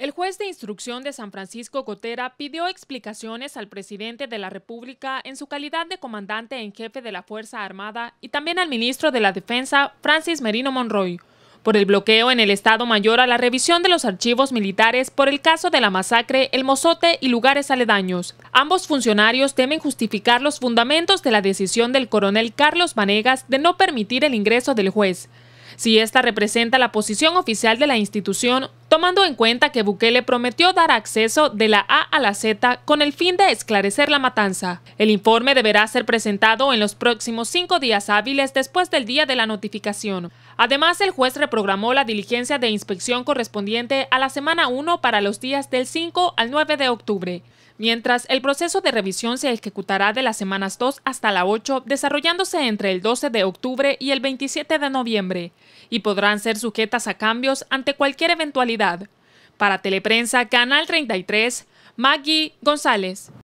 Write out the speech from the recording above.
El juez de instrucción de San Francisco Cotera pidió explicaciones al presidente de la República en su calidad de comandante en jefe de la Fuerza Armada y también al ministro de la Defensa, Francis Merino Monroy, por el bloqueo en el Estado Mayor a la revisión de los archivos militares por el caso de la masacre El Mozote y lugares aledaños. Ambos funcionarios temen justificar los fundamentos de la decisión del coronel Carlos Vanegas de no permitir el ingreso del juez. Si esta representa la posición oficial de la institución, tomando en cuenta que Bukele prometió dar acceso de la A a la Z con el fin de esclarecer la matanza. El informe deberá ser presentado en los próximos cinco días hábiles después del día de la notificación. Además, el juez reprogramó la diligencia de inspección correspondiente a la semana 1 para los días del 5 al 9 de octubre, mientras el proceso de revisión se ejecutará de las semanas 2 hasta la 8, desarrollándose entre el 12 de octubre y el 27 de noviembre, y podrán ser sujetas a cambios ante cualquier eventualidad para Teleprensa, Canal 33, Maggie González.